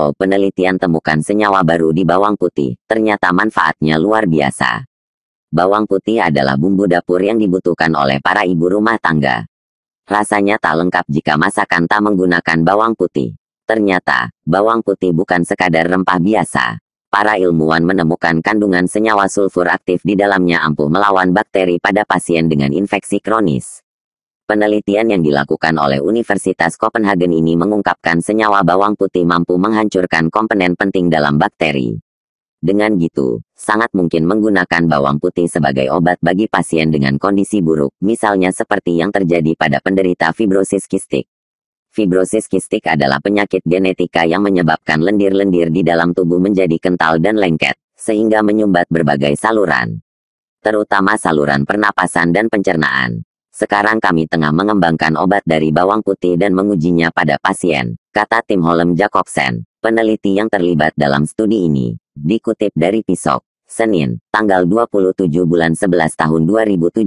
Wow, penelitian temukan senyawa baru di bawang putih, ternyata manfaatnya luar biasa. Bawang putih adalah bumbu dapur yang dibutuhkan oleh para ibu rumah tangga. Rasanya tak lengkap jika masakan tak menggunakan bawang putih. Ternyata, bawang putih bukan sekadar rempah biasa. Para ilmuwan menemukan kandungan senyawa sulfur aktif di dalamnya ampuh melawan bakteri pada pasien dengan infeksi kronis. Penelitian yang dilakukan oleh Universitas Copenhagen ini mengungkapkan senyawa bawang putih mampu menghancurkan komponen penting dalam bakteri. Dengan gitu, sangat mungkin menggunakan bawang putih sebagai obat bagi pasien dengan kondisi buruk, misalnya seperti yang terjadi pada penderita fibrosis kistik. Fibrosis kistik adalah penyakit genetika yang menyebabkan lendir-lendir di dalam tubuh menjadi kental dan lengket, sehingga menyumbat berbagai saluran, terutama saluran pernapasan dan pencernaan. Sekarang kami tengah mengembangkan obat dari bawang putih dan mengujinya pada pasien, kata Tim Holm Jacobsen, peneliti yang terlibat dalam studi ini, dikutip dari Pisok, Senin, tanggal 27 bulan 11 tahun 2017.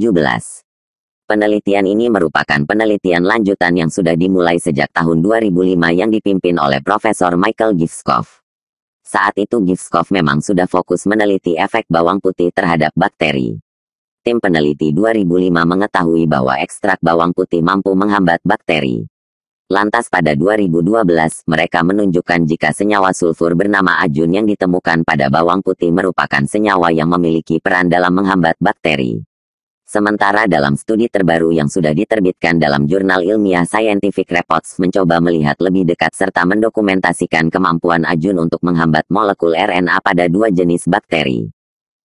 Penelitian ini merupakan penelitian lanjutan yang sudah dimulai sejak tahun 2005 yang dipimpin oleh Profesor Michael Gifskov. Saat itu Gifskov memang sudah fokus meneliti efek bawang putih terhadap bakteri. Tim peneliti 2005 mengetahui bahwa ekstrak bawang putih mampu menghambat bakteri. Lantas pada 2012, mereka menunjukkan jika senyawa sulfur bernama ajun yang ditemukan pada bawang putih merupakan senyawa yang memiliki peran dalam menghambat bakteri. Sementara dalam studi terbaru yang sudah diterbitkan dalam jurnal ilmiah Scientific Reports mencoba melihat lebih dekat serta mendokumentasikan kemampuan ajun untuk menghambat molekul RNA pada dua jenis bakteri.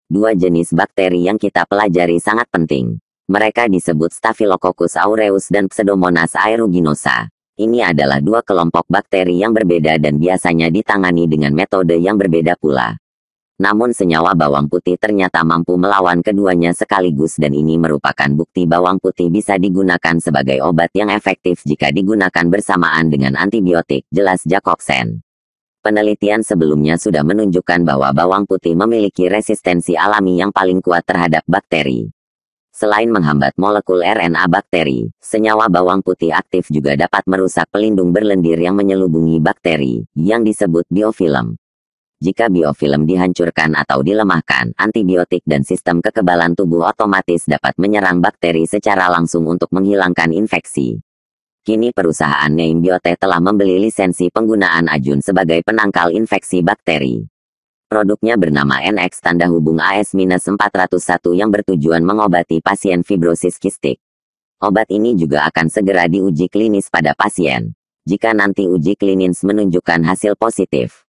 Dua jenis bakteri yang kita pelajari sangat penting. Mereka disebut Staphylococcus aureus dan Pseudomonas aeruginosa. Ini adalah dua kelompok bakteri yang berbeda dan biasanya ditangani dengan metode yang berbeda pula. Namun senyawa bawang putih ternyata mampu melawan keduanya sekaligus dan ini merupakan bukti bawang putih bisa digunakan sebagai obat yang efektif jika digunakan bersamaan dengan antibiotik, jelas Jacobsen. Penelitian sebelumnya sudah menunjukkan bahwa bawang putih memiliki resistensi alami yang paling kuat terhadap bakteri. Selain menghambat molekul RNA bakteri, senyawa bawang putih aktif juga dapat merusak pelindung berlendir yang menyelubungi bakteri, yang disebut biofilm. Jika biofilm dihancurkan atau dilemahkan, antibiotik dan sistem kekebalan tubuh otomatis dapat menyerang bakteri secara langsung untuk menghilangkan infeksi. Kini perusahaan Neimbiotech telah membeli lisensi penggunaan Ajun sebagai penangkal infeksi bakteri. Produknya bernama NX tanda hubung AS-401 yang bertujuan mengobati pasien fibrosis kistik. Obat ini juga akan segera diuji klinis pada pasien. Jika nanti uji klinis menunjukkan hasil positif,